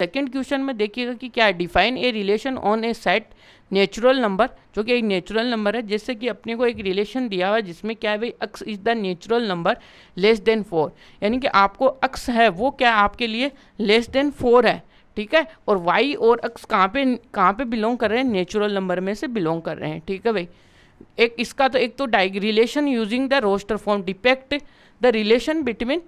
second question में देखिएगा कि क्या है define a relation on a set natural number जो कि एक नेचुरल नंबर है जैसे कि अपने को एक रिलेशन दिया हुआ है जिसमें क्या है भाई x is the natural number less than four यानी कि आपको अक्स है वो क्या आपके लिए लेस देन फोर है ठीक है और वाई और अक्स कहाँ पे कहाँ पे बिलोंग कर रहे हैं नेचुरल नंबर में से बिलोंग कर रहे हैं ठीक है भाई एक इसका तो एक तो डाइग relation using the roster form depict the relation between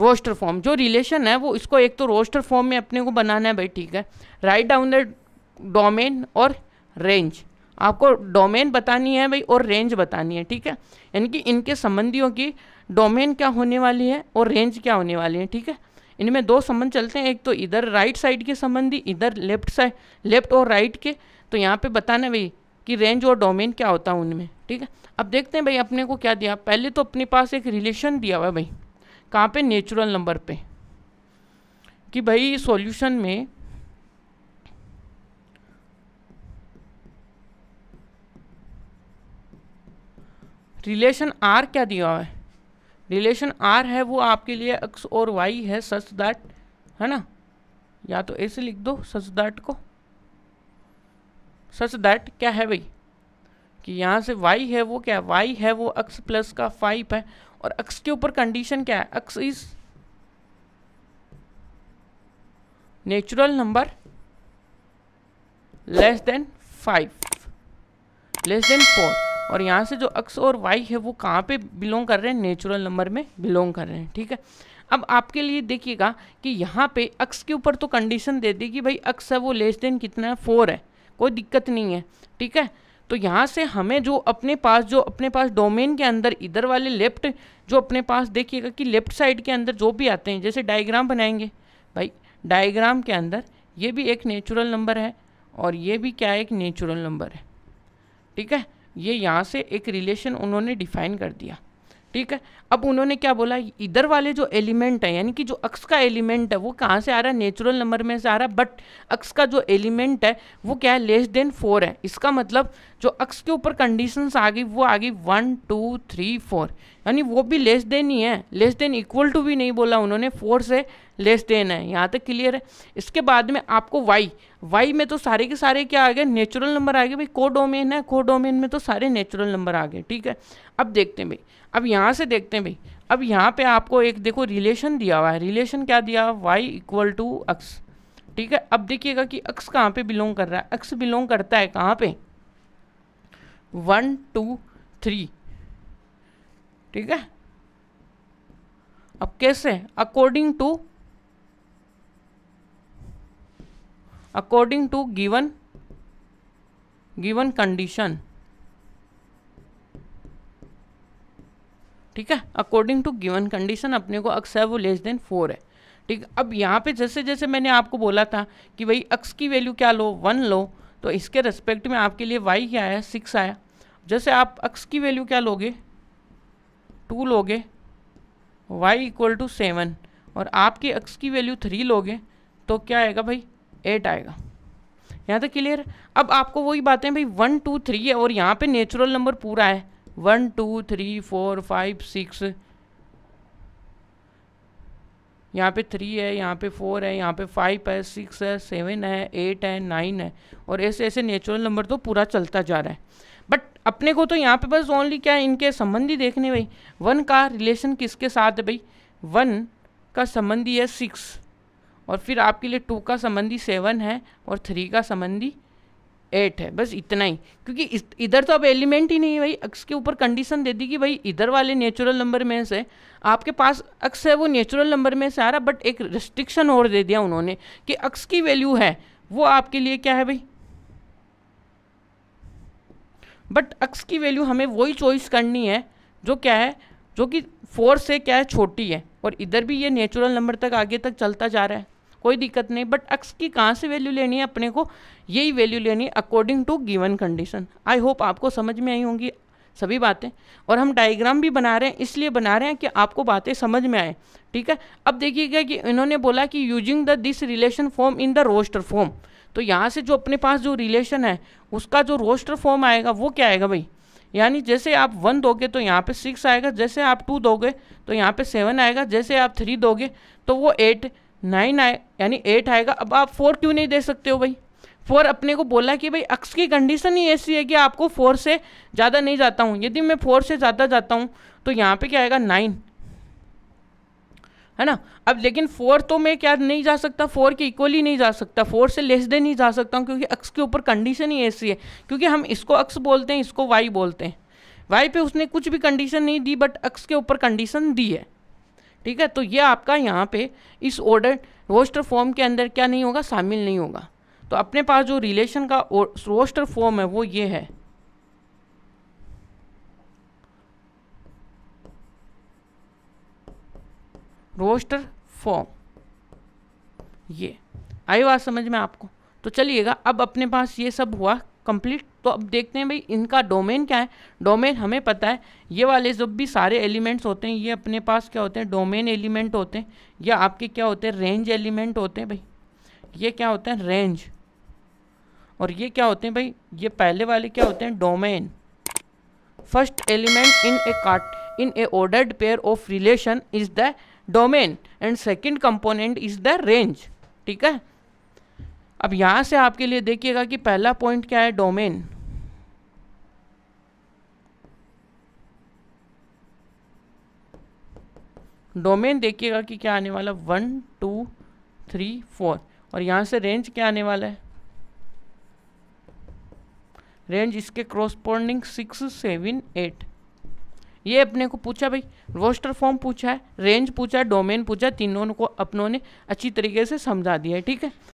roster form जो रिलेशन है वो इसको एक तो रोस्टर फॉर्म में अपने को बनाना है भाई ठीक है राइट डाउन द डोमेन और रेंज आपको डोमेन बतानी है भाई और रेंज बतानी है ठीक है यानी कि इनके संबंधियों की डोमेन क्या होने वाली है और रेंज क्या होने वाली है ठीक है इनमें दो संबंध चलते हैं एक तो इधर राइट साइड के संबंधी इधर लेफ्ट साइड लेफ्ट और राइट के तो यहाँ पे बताना है भाई कि रेंज और डोमेन क्या होता है उनमें ठीक है अब देखते हैं भाई अपने को क्या दिया पहले तो अपने पास एक रिलेशन दिया हुआ है भाई कहाँ पे नेचुरल नंबर पे कि भाई सॉल्यूशन में रिलेशन आर क्या दिया है रिलेशन आर है वो आपके लिए एक्स और वाई है सच दैट है ना या तो ऐसे लिख दो सच दैट को सच दैट क्या है भाई कि यहाँ से वाई है वो क्या वाई है वो अक्स प्लस का फाइव है और अक्स के ऊपर कंडीशन क्या है x is natural number less than five less than four और यहाँ से जो अक्स और वाई है वो कहाँ पे बिलोंग कर रहे हैं नेचुरल नंबर में बिलोंग कर रहे हैं ठीक है अब आपके लिए देखिएगा कि यहाँ पे अक्स के ऊपर तो कंडीशन दे दी कि भाई अक्स है वो लेस देन कितना है फोर है कोई दिक्कत नहीं है ठीक है तो यहाँ से हमें जो अपने पास जो अपने पास डोमेन के अंदर इधर वाले लेफ्ट जो अपने पास देखिएगा कि लेफ्ट साइड के अंदर जो भी आते हैं जैसे डायग्राम बनाएंगे भाई डायग्राम के अंदर ये भी एक नेचुरल नंबर है और ये भी क्या है एक नेचुरल नंबर है ठीक है ये यहाँ से एक रिलेशन उन्होंने डिफाइन कर दिया ठीक है अब उन्होंने क्या बोला इधर वाले जो एलिमेंट है यानी कि जो अक्स का एलिमेंट है वो कहाँ से आ रहा है नेचुरल नंबर में से आ रहा है बट अक्स का जो एलिमेंट है वो क्या है लेस देन फोर है इसका मतलब जो अक्स के ऊपर कंडीशंस आ गई वो आ गई वन टू थ्री फोर यानी वो भी लेस देन ही है लेस देन इक्वल टू भी नहीं बोला उन्होंने फोर से लेस देन है यहाँ तक क्लियर है इसके बाद में आपको वाई वाई में तो सारे के सारे क्या आ गए नेचुरल नंबर आ गए भाई को डोमेन है को डोमेन में तो सारे नेचुरल नंबर आ गए ठीक है अब देखते हैं भाई अब यहाँ से देखते हैं भाई अब यहाँ पे आपको एक देखो रिलेशन दिया हुआ है रिलेशन क्या दिया वाई इक्वल टू अक्स ठीक है अब देखिएगा कि अक्स कहाँ पे बिलोंग कर रहा है अक्स बिलोंग करता है कहाँ पे वन टू थ्री ठीक है अब कैसे according to according to given given condition ठीक है अकॉर्डिंग टू गिवन कंडीशन अपने को अक्स है वो लेस देन फोर है ठीक अब यहाँ पे जैसे जैसे मैंने आपको बोला था कि भाई अक्स की वैल्यू क्या लो वन लो तो इसके रेस्पेक्ट में आपके लिए वाई क्या आया सिक्स आया जैसे आप अक्स की वैल्यू क्या लोगे टू लोगे वाई इक्वल टू सेवन और आपके अक्स की वैल्यू थ्री लोगे तो क्या आएगा भाई एट आएगा यहाँ तक क्लियर अब आपको वही बातें भाई वन टू थ्री है और यहाँ पे नेचुरल नंबर पूरा है one two three four five six यहाँ पे थ्री है यहाँ पे फोर है यहाँ पे फाइव है सिक्स है सेवन है एट है नाइन है और ऐसे ऐसे नेचुरल नंबर तो पूरा चलता जा रहा है बट अपने को तो यहाँ पे बस ओनली क्या है इनके संबंधी देखने भाई वन का रिलेशन किसके साथ है भाई वन का संबंधी है सिक्स और फिर आपके लिए टू का संबंधी सेवन है और थ्री का संबंधी एट है बस इतना ही क्योंकि इधर तो अब एलिमेंट ही नहीं है भाई अक्स के ऊपर कंडीशन दे दी कि भाई इधर वाले नेचुरल नंबर में से आपके पास अक्स है वो नेचुरल नंबर में से आ रहा बट एक रिस्ट्रिक्शन और दे दिया उन्होंने कि अक्स की वैल्यू है वो आपके लिए क्या है भाई बट अक्स की वैल्यू हमें वही चॉइस करनी है जो क्या है जो कि फोर से क्या है छोटी है और इधर भी ये नेचुरल नंबर तक आगे तक चलता जा रहा है कोई दिक्कत नहीं बट एक्स की कहाँ से वैल्यू लेनी है अपने को यही वैल्यू लेनी है according to given condition I hope आपको समझ में आई होंगी सभी बातें और हम डायग्राम भी बना रहे हैं इसलिए बना रहे हैं कि आपको बातें समझ में आए ठीक है अब देखिएगा कि इन्होंने बोला कि using the this relation form in the roster form तो यहाँ से जो अपने पास जो रिलेशन है उसका जो रोस्टर फॉर्म आएगा वो क्या आएगा भाई यानी जैसे आप वन दोगे तो यहाँ पे सिक्स आएगा जैसे आप टू दोगे तो यहाँ पे सेवन आएगा जैसे आप थ्री दोगे तो वो एट नाइन आए यानी एट आएगा अब आप फोर क्यों नहीं दे सकते हो भाई फोर अपने को बोला कि भाई अक्स की कंडीशन ही ऐसी है कि आपको फोर से ज़्यादा नहीं जाता हूँ यदि मैं फोर से ज़्यादा जाता हूँ तो यहाँ पे क्या आएगा नाइन है ना अब लेकिन फोर तो मैं क्या नहीं जा सकता फोर के इक्वल ही नहीं जा सकता फोर से लेस देन ही जा सकता हूँ क्योंकि अक्स के ऊपर कंडीशन ही ऐसी है क्योंकि हम इसको अक्स बोलते हैं इसको वाई बोलते हैं वाई पे उसने कुछ भी कंडीशन नहीं दी बट अक्स के ऊपर कंडीशन दी है ठीक है तो ये आपका यहाँ पे इस ऑर्डर रोस्टर फॉर्म के अंदर क्या नहीं होगा शामिल नहीं होगा तो अपने पास जो रिलेशन का रोस्टर फॉर्म है वो ये है रोस्टर फॉर्म ये आई बात समझ में आपको तो चलिएगा अब अपने पास ये सब हुआ कंप्लीट तो अब देखते हैं भाई इनका डोमेन क्या है डोमेन हमें पता है ये वाले जब भी सारे एलिमेंट्स होते हैं ये अपने पास क्या होते हैं डोमेन एलिमेंट होते हैं या आपके क्या होते हैं रेंज एलिमेंट होते हैं भाई ये क्या होते हैं रेंज और ये क्या होते हैं भाई ये पहले वाले क्या होते हैं domain first element in a cart in a ordered pair of relation is the domain and second component is the range ठीक है अब यहां से आपके लिए देखिएगा कि पहला पॉइंट क्या है डोमेन डोमेन देखिएगा कि क्या आने वाला वन टू थ्री फोर और यहां से रेंज क्या आने वाला है रेंज इसके क्रॉसपॉन्डिंग सिक्स सेवन एट ये अपने को पूछा भाई रोस्टर फॉर्म पूछा है रेंज पूछा डोमेन पूछा तीनों को अपनों ने अच्छी तरीके से समझा दिया है ठीक है